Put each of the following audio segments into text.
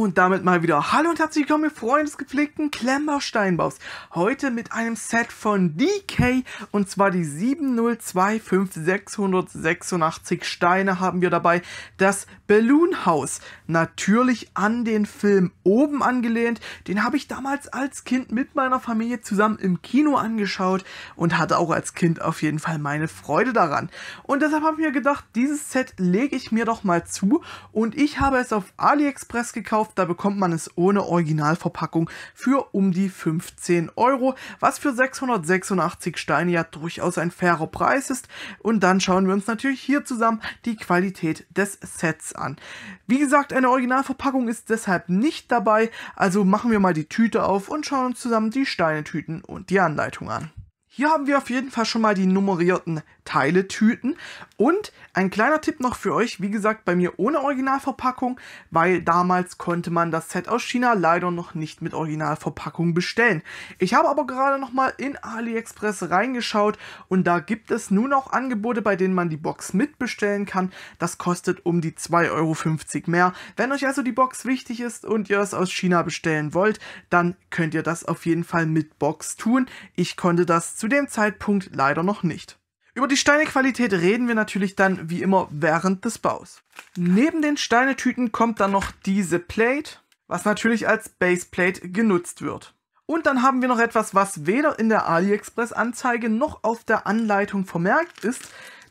Und damit mal wieder Hallo und herzlich willkommen, Freunde des gepflegten Klemmersteinbaus. Heute mit einem Set von DK und zwar die 7025686 Steine haben wir dabei. Das Balloon House, natürlich an den Film oben angelehnt. Den habe ich damals als Kind mit meiner Familie zusammen im Kino angeschaut und hatte auch als Kind auf jeden Fall meine Freude daran. Und deshalb habe ich mir gedacht, dieses Set lege ich mir doch mal zu und ich habe es auf AliExpress gekauft kauft, da bekommt man es ohne Originalverpackung für um die 15 Euro, was für 686 Steine ja durchaus ein fairer Preis ist. Und dann schauen wir uns natürlich hier zusammen die Qualität des Sets an. Wie gesagt, eine Originalverpackung ist deshalb nicht dabei, also machen wir mal die Tüte auf und schauen uns zusammen die Steinetüten und die Anleitung an. Hier haben wir auf jeden Fall schon mal die nummerierten Teiletüten und ein kleiner Tipp noch für euch, wie gesagt, bei mir ohne Originalverpackung, weil damals konnte man das Set aus China leider noch nicht mit Originalverpackung bestellen. Ich habe aber gerade nochmal in AliExpress reingeschaut und da gibt es nun auch Angebote, bei denen man die Box mitbestellen kann. Das kostet um die 2,50 Euro mehr. Wenn euch also die Box wichtig ist und ihr es aus China bestellen wollt, dann könnt ihr das auf jeden Fall mit Box tun. Ich konnte das zu dem Zeitpunkt leider noch nicht. Über die Steinequalität reden wir natürlich dann wie immer während des Baus. Neben den Steinetüten kommt dann noch diese Plate, was natürlich als Baseplate genutzt wird. Und dann haben wir noch etwas, was weder in der AliExpress-Anzeige noch auf der Anleitung vermerkt ist.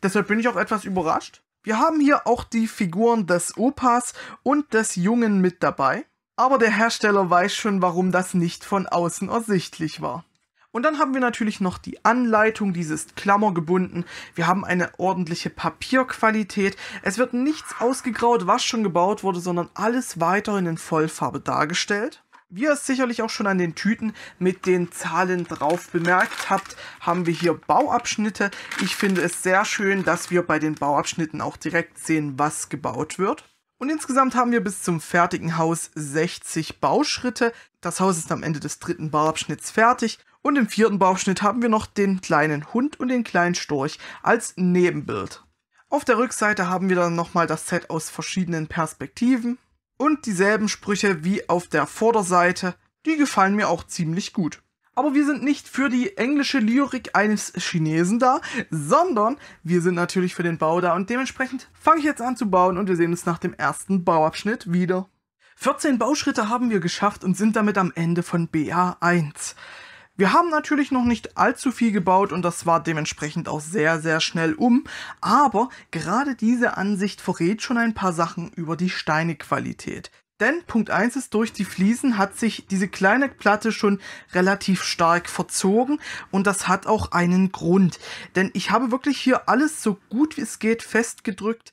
Deshalb bin ich auch etwas überrascht. Wir haben hier auch die Figuren des Opas und des Jungen mit dabei. Aber der Hersteller weiß schon, warum das nicht von außen ersichtlich war. Und dann haben wir natürlich noch die Anleitung, diese ist klammergebunden. Wir haben eine ordentliche Papierqualität. Es wird nichts ausgegraut, was schon gebaut wurde, sondern alles weiterhin in Vollfarbe dargestellt. Wie ihr es sicherlich auch schon an den Tüten mit den Zahlen drauf bemerkt habt, haben wir hier Bauabschnitte. Ich finde es sehr schön, dass wir bei den Bauabschnitten auch direkt sehen, was gebaut wird. Und insgesamt haben wir bis zum fertigen Haus 60 Bauschritte. Das Haus ist am Ende des dritten Bauabschnitts fertig und im vierten Bauabschnitt haben wir noch den kleinen Hund und den kleinen Storch als Nebenbild. Auf der Rückseite haben wir dann nochmal das Set aus verschiedenen Perspektiven und dieselben Sprüche wie auf der Vorderseite. Die gefallen mir auch ziemlich gut. Aber wir sind nicht für die englische Lyrik eines Chinesen da, sondern wir sind natürlich für den Bau da und dementsprechend fange ich jetzt an zu bauen und wir sehen uns nach dem ersten Bauabschnitt wieder. 14 Bauschritte haben wir geschafft und sind damit am Ende von BA1. Wir haben natürlich noch nicht allzu viel gebaut und das war dementsprechend auch sehr, sehr schnell um, aber gerade diese Ansicht verrät schon ein paar Sachen über die Steinequalität. Denn Punkt 1 ist, durch die Fliesen hat sich diese kleine Platte schon relativ stark verzogen und das hat auch einen Grund. Denn ich habe wirklich hier alles so gut wie es geht festgedrückt,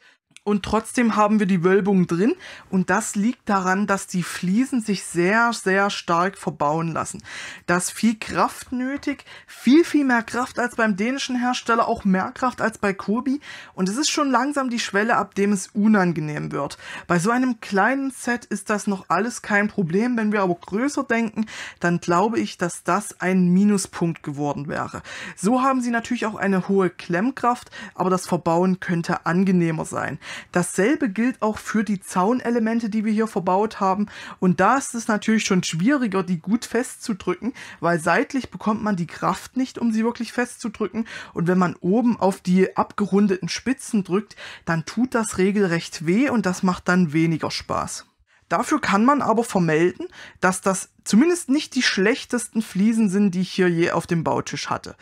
und trotzdem haben wir die Wölbung drin. Und das liegt daran, dass die Fliesen sich sehr, sehr stark verbauen lassen. Da ist viel Kraft nötig, viel, viel mehr Kraft als beim dänischen Hersteller, auch mehr Kraft als bei Kobi. Und es ist schon langsam die Schwelle, ab dem es unangenehm wird. Bei so einem kleinen Set ist das noch alles kein Problem. Wenn wir aber größer denken, dann glaube ich, dass das ein Minuspunkt geworden wäre. So haben sie natürlich auch eine hohe Klemmkraft, aber das Verbauen könnte angenehmer sein. Dasselbe gilt auch für die Zaunelemente, die wir hier verbaut haben. Und da ist es natürlich schon schwieriger, die gut festzudrücken, weil seitlich bekommt man die Kraft nicht, um sie wirklich festzudrücken. Und wenn man oben auf die abgerundeten Spitzen drückt, dann tut das regelrecht weh und das macht dann weniger Spaß. Dafür kann man aber vermelden, dass das zumindest nicht die schlechtesten Fliesen sind, die ich hier je auf dem Bautisch hatte.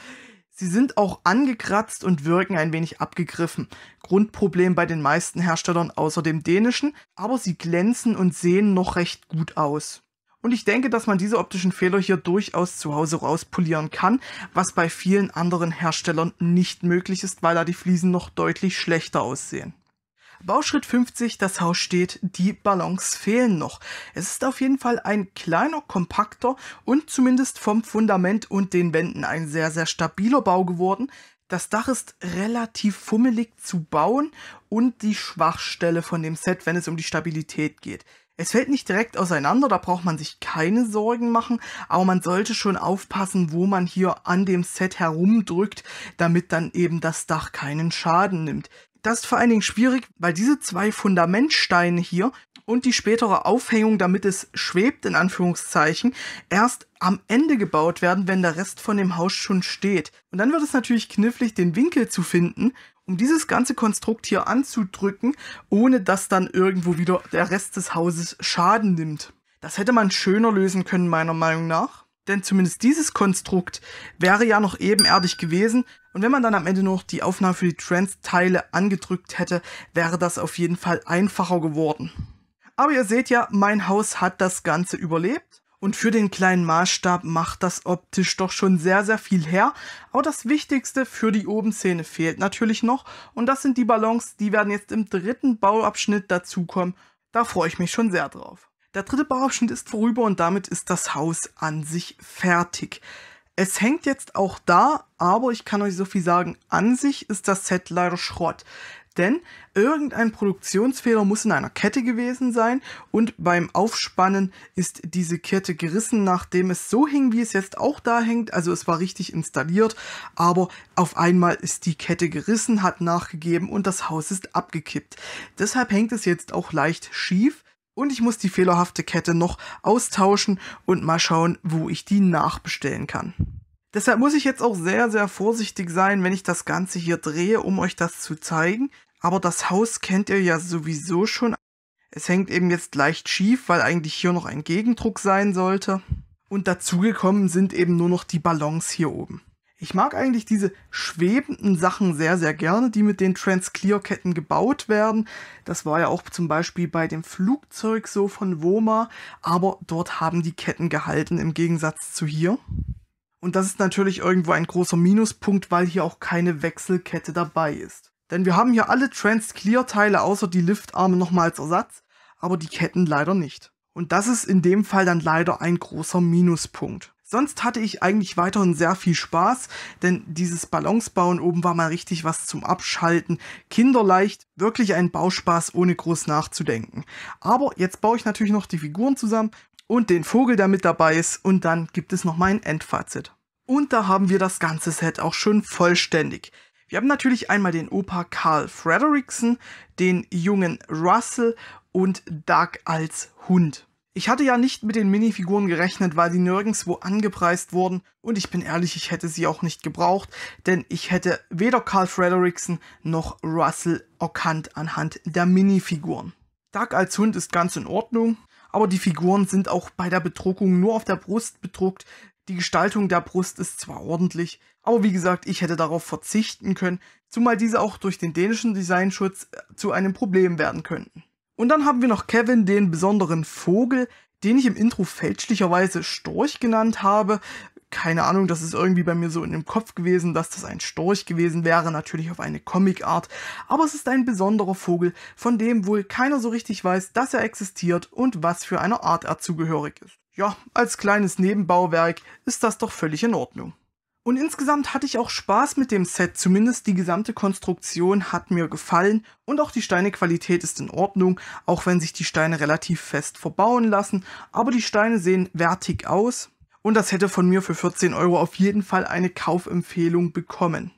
Sie sind auch angekratzt und wirken ein wenig abgegriffen. Grundproblem bei den meisten Herstellern außer dem dänischen, aber sie glänzen und sehen noch recht gut aus. Und ich denke, dass man diese optischen Fehler hier durchaus zu Hause rauspolieren kann, was bei vielen anderen Herstellern nicht möglich ist, weil da die Fliesen noch deutlich schlechter aussehen. Bauschritt 50, das Haus steht, die Ballons fehlen noch. Es ist auf jeden Fall ein kleiner, kompakter und zumindest vom Fundament und den Wänden ein sehr, sehr stabiler Bau geworden. Das Dach ist relativ fummelig zu bauen und die Schwachstelle von dem Set, wenn es um die Stabilität geht. Es fällt nicht direkt auseinander, da braucht man sich keine Sorgen machen, aber man sollte schon aufpassen, wo man hier an dem Set herumdrückt, damit dann eben das Dach keinen Schaden nimmt. Das ist vor allen Dingen schwierig, weil diese zwei Fundamentsteine hier und die spätere Aufhängung, damit es schwebt, in Anführungszeichen, erst am Ende gebaut werden, wenn der Rest von dem Haus schon steht. Und dann wird es natürlich knifflig, den Winkel zu finden, um dieses ganze Konstrukt hier anzudrücken, ohne dass dann irgendwo wieder der Rest des Hauses Schaden nimmt. Das hätte man schöner lösen können, meiner Meinung nach. Denn zumindest dieses Konstrukt wäre ja noch ebenerdig gewesen. Und wenn man dann am Ende noch die Aufnahme für die Trans-Teile angedrückt hätte, wäre das auf jeden Fall einfacher geworden. Aber ihr seht ja, mein Haus hat das Ganze überlebt. Und für den kleinen Maßstab macht das optisch doch schon sehr, sehr viel her. Aber das Wichtigste für die Obenszene fehlt natürlich noch. Und das sind die Ballons, die werden jetzt im dritten Bauabschnitt dazukommen. Da freue ich mich schon sehr drauf. Der dritte Bauabschnitt ist vorüber und damit ist das Haus an sich fertig. Es hängt jetzt auch da, aber ich kann euch so viel sagen, an sich ist das Set leider Schrott. Denn irgendein Produktionsfehler muss in einer Kette gewesen sein und beim Aufspannen ist diese Kette gerissen, nachdem es so hing, wie es jetzt auch da hängt. Also es war richtig installiert, aber auf einmal ist die Kette gerissen, hat nachgegeben und das Haus ist abgekippt. Deshalb hängt es jetzt auch leicht schief und ich muss die fehlerhafte Kette noch austauschen und mal schauen, wo ich die nachbestellen kann. Deshalb muss ich jetzt auch sehr, sehr vorsichtig sein, wenn ich das Ganze hier drehe, um euch das zu zeigen. Aber das Haus kennt ihr ja sowieso schon. Es hängt eben jetzt leicht schief, weil eigentlich hier noch ein Gegendruck sein sollte. Und dazugekommen sind eben nur noch die Ballons hier oben. Ich mag eigentlich diese schwebenden Sachen sehr, sehr gerne, die mit den Transclear-Ketten gebaut werden. Das war ja auch zum Beispiel bei dem Flugzeug so von Woma, aber dort haben die Ketten gehalten im Gegensatz zu hier. Und das ist natürlich irgendwo ein großer Minuspunkt, weil hier auch keine Wechselkette dabei ist. Denn wir haben hier alle Transclear-Teile außer die Liftarme nochmal als Ersatz, aber die Ketten leider nicht. Und das ist in dem Fall dann leider ein großer Minuspunkt. Sonst hatte ich eigentlich weiterhin sehr viel Spaß, denn dieses Ballonsbauen oben war mal richtig was zum Abschalten. Kinderleicht, wirklich ein Bauspaß, ohne groß nachzudenken. Aber jetzt baue ich natürlich noch die Figuren zusammen und den Vogel, der mit dabei ist, und dann gibt es noch mein Endfazit. Und da haben wir das ganze Set auch schon vollständig. Wir haben natürlich einmal den Opa Karl Frederiksen, den jungen Russell und Doug als Hund. Ich hatte ja nicht mit den Minifiguren gerechnet, weil die nirgendwo angepreist wurden und ich bin ehrlich, ich hätte sie auch nicht gebraucht, denn ich hätte weder Carl Frederiksen noch Russell erkannt anhand der Minifiguren. Doug als Hund ist ganz in Ordnung, aber die Figuren sind auch bei der Bedruckung nur auf der Brust bedruckt. Die Gestaltung der Brust ist zwar ordentlich, aber wie gesagt, ich hätte darauf verzichten können, zumal diese auch durch den dänischen Designschutz äh, zu einem Problem werden könnten. Und dann haben wir noch Kevin, den besonderen Vogel, den ich im Intro fälschlicherweise Storch genannt habe. Keine Ahnung, das ist irgendwie bei mir so in dem Kopf gewesen, dass das ein Storch gewesen wäre, natürlich auf eine Comicart. Aber es ist ein besonderer Vogel, von dem wohl keiner so richtig weiß, dass er existiert und was für eine Art er zugehörig ist. Ja, als kleines Nebenbauwerk ist das doch völlig in Ordnung. Und insgesamt hatte ich auch Spaß mit dem Set, zumindest die gesamte Konstruktion hat mir gefallen und auch die Steinequalität ist in Ordnung, auch wenn sich die Steine relativ fest verbauen lassen, aber die Steine sehen wertig aus und das hätte von mir für 14 Euro auf jeden Fall eine Kaufempfehlung bekommen.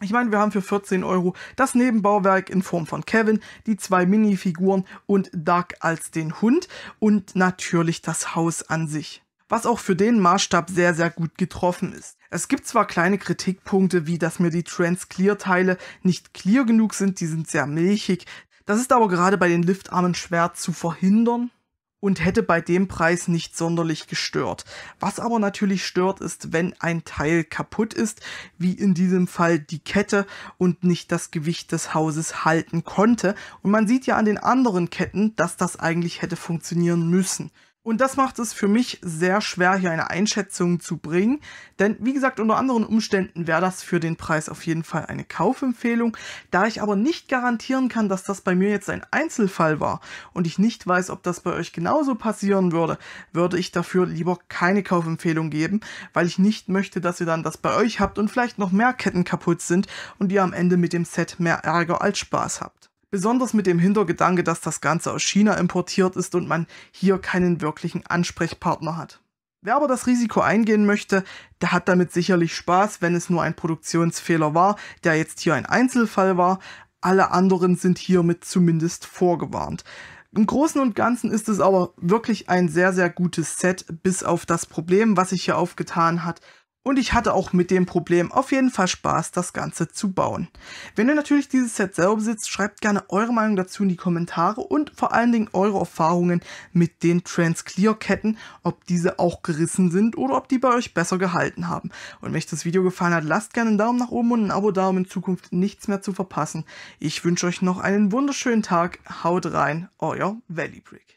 Ich meine, wir haben für 14 Euro das Nebenbauwerk in Form von Kevin, die zwei Minifiguren und Doug als den Hund und natürlich das Haus an sich, was auch für den Maßstab sehr, sehr gut getroffen ist. Es gibt zwar kleine Kritikpunkte, wie dass mir die Trans Clear Teile nicht clear genug sind, die sind sehr milchig. Das ist aber gerade bei den Liftarmen schwer zu verhindern und hätte bei dem Preis nicht sonderlich gestört. Was aber natürlich stört ist, wenn ein Teil kaputt ist, wie in diesem Fall die Kette und nicht das Gewicht des Hauses halten konnte. Und man sieht ja an den anderen Ketten, dass das eigentlich hätte funktionieren müssen. Und das macht es für mich sehr schwer, hier eine Einschätzung zu bringen. Denn wie gesagt, unter anderen Umständen wäre das für den Preis auf jeden Fall eine Kaufempfehlung. Da ich aber nicht garantieren kann, dass das bei mir jetzt ein Einzelfall war und ich nicht weiß, ob das bei euch genauso passieren würde, würde ich dafür lieber keine Kaufempfehlung geben, weil ich nicht möchte, dass ihr dann das bei euch habt und vielleicht noch mehr Ketten kaputt sind und ihr am Ende mit dem Set mehr Ärger als Spaß habt. Besonders mit dem Hintergedanke, dass das Ganze aus China importiert ist und man hier keinen wirklichen Ansprechpartner hat. Wer aber das Risiko eingehen möchte, der hat damit sicherlich Spaß, wenn es nur ein Produktionsfehler war, der jetzt hier ein Einzelfall war. Alle anderen sind hiermit zumindest vorgewarnt. Im Großen und Ganzen ist es aber wirklich ein sehr, sehr gutes Set, bis auf das Problem, was sich hier aufgetan hat, und ich hatte auch mit dem Problem auf jeden Fall Spaß, das Ganze zu bauen. Wenn ihr natürlich dieses Set selber besitzt, schreibt gerne eure Meinung dazu in die Kommentare und vor allen Dingen eure Erfahrungen mit den transclear ketten ob diese auch gerissen sind oder ob die bei euch besser gehalten haben. Und wenn euch das Video gefallen hat, lasst gerne einen Daumen nach oben und ein Abo da, um in Zukunft nichts mehr zu verpassen. Ich wünsche euch noch einen wunderschönen Tag, haut rein, euer Valley Brick.